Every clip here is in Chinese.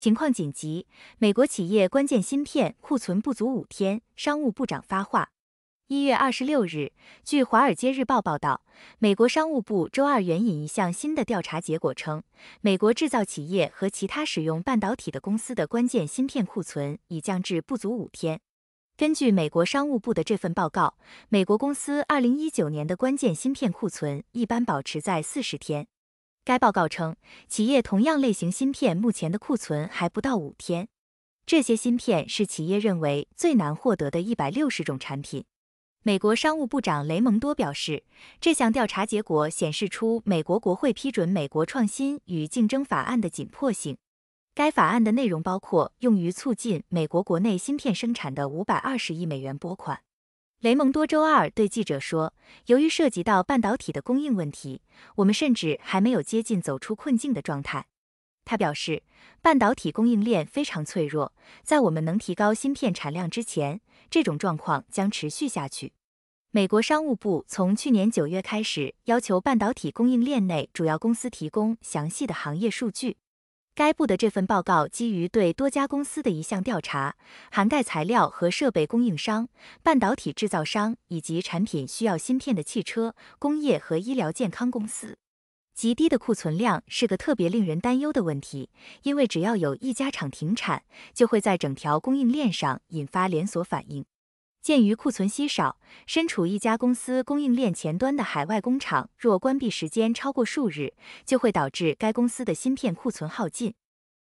情况紧急，美国企业关键芯片库存不足五天。商务部长发话。一月二十六日，据《华尔街日报》报道，美国商务部周二援引一项新的调查结果称，美国制造企业和其他使用半导体的公司的关键芯片库存已降至不足五天。根据美国商务部的这份报告，美国公司二零一九年的关键芯片库存一般保持在四十天。该报告称，企业同样类型芯片目前的库存还不到五天。这些芯片是企业认为最难获得的160种产品。美国商务部长雷蒙多表示，这项调查结果显示出美国国会批准《美国创新与竞争法案》的紧迫性。该法案的内容包括用于促进美国国内芯片生产的520亿美元拨款。雷蒙多周二对记者说：“由于涉及到半导体的供应问题，我们甚至还没有接近走出困境的状态。”他表示：“半导体供应链非常脆弱，在我们能提高芯片产量之前，这种状况将持续下去。”美国商务部从去年九月开始要求半导体供应链内主要公司提供详细的行业数据。该部的这份报告基于对多家公司的一项调查，涵盖材料和设备供应商、半导体制造商以及产品需要芯片的汽车、工业和医疗健康公司。极低的库存量是个特别令人担忧的问题，因为只要有一家厂停产，就会在整条供应链上引发连锁反应。鉴于库存稀少，身处一家公司供应链前端的海外工厂若关闭时间超过数日，就会导致该公司的芯片库存耗尽。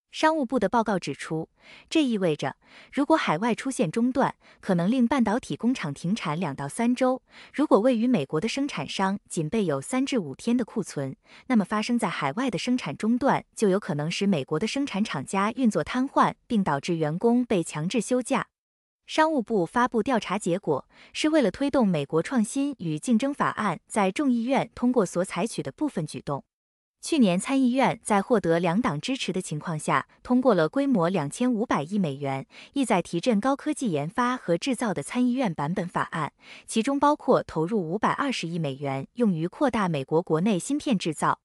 商务部的报告指出，这意味着，如果海外出现中断，可能令半导体工厂停产两到三周。如果位于美国的生产商仅备有三至五天的库存，那么发生在海外的生产中断就有可能使美国的生产厂家运作瘫痪，并导致员工被强制休假。商务部发布调查结果，是为了推动《美国创新与竞争法案》在众议院通过所采取的部分举动。去年参议院在获得两党支持的情况下，通过了规模两千五百亿美元、意在提振高科技研发和制造的参议院版本法案，其中包括投入五百二十亿美元用于扩大美国国内芯片制造。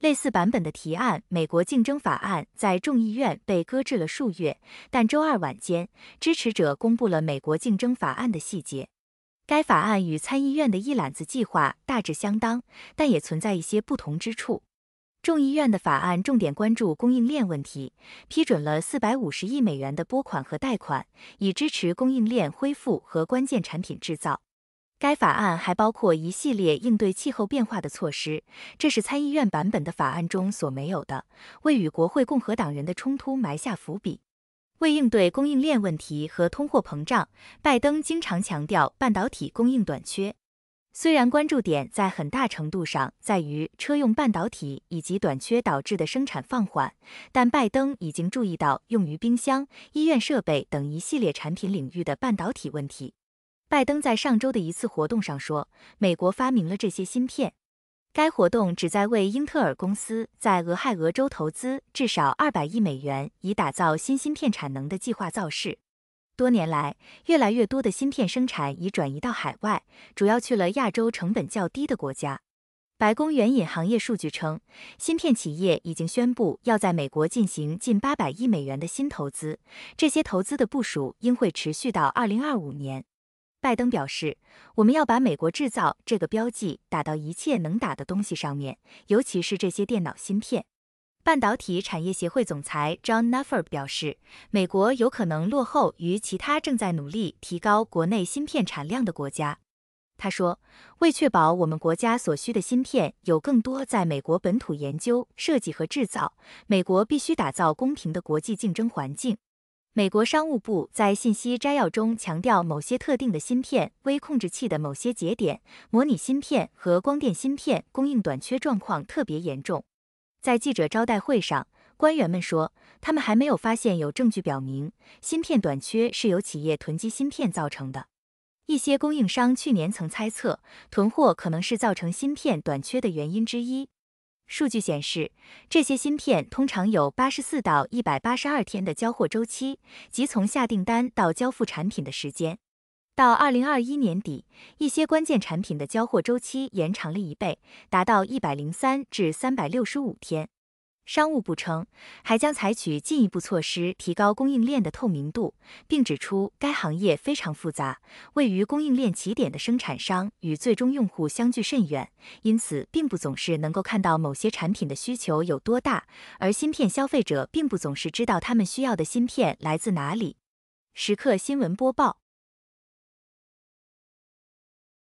类似版本的提案，美国竞争法案在众议院被搁置了数月，但周二晚间，支持者公布了美国竞争法案的细节。该法案与参议院的一揽子计划大致相当，但也存在一些不同之处。众议院的法案重点关注供应链问题，批准了450亿美元的拨款和贷款，以支持供应链恢复和关键产品制造。该法案还包括一系列应对气候变化的措施，这是参议院版本的法案中所没有的，为与国会共和党人的冲突埋下伏笔。为应对供应链问题和通货膨胀，拜登经常强调半导体供应短缺。虽然关注点在很大程度上在于车用半导体以及短缺导致的生产放缓，但拜登已经注意到用于冰箱、医院设备等一系列产品领域的半导体问题。拜登在上周的一次活动上说：“美国发明了这些芯片。”该活动旨在为英特尔公司在俄亥俄州投资至少二百亿美元，以打造新芯片产能的计划造势。多年来，越来越多的芯片生产已转移到海外，主要去了亚洲成本较低的国家。白宫援引行业数据称，芯片企业已经宣布要在美国进行近八百亿美元的新投资，这些投资的部署应会持续到二零二五年。拜登表示，我们要把“美国制造”这个标记打到一切能打的东西上面，尤其是这些电脑芯片。半导体产业协会总裁 John Nuffer 表示，美国有可能落后于其他正在努力提高国内芯片产量的国家。他说：“为确保我们国家所需的芯片有更多在美国本土研究、设计和制造，美国必须打造公平的国际竞争环境。”美国商务部在信息摘要中强调，某些特定的芯片、微控制器的某些节点、模拟芯片和光电芯片供应短缺状况特别严重。在记者招待会上，官员们说，他们还没有发现有证据表明芯片短缺是由企业囤积芯片造成的。一些供应商去年曾猜测，囤货可能是造成芯片短缺的原因之一。数据显示，这些芯片通常有八十四到一百八十二天的交货周期，即从下订单到交付产品的时间。到二零二一年底，一些关键产品的交货周期延长了一倍，达到一百零三至三百六十五天。商务部称，还将采取进一步措施提高供应链的透明度，并指出该行业非常复杂，位于供应链起点的生产商与最终用户相距甚远，因此并不总是能够看到某些产品的需求有多大，而芯片消费者并不总是知道他们需要的芯片来自哪里。时刻新闻播报。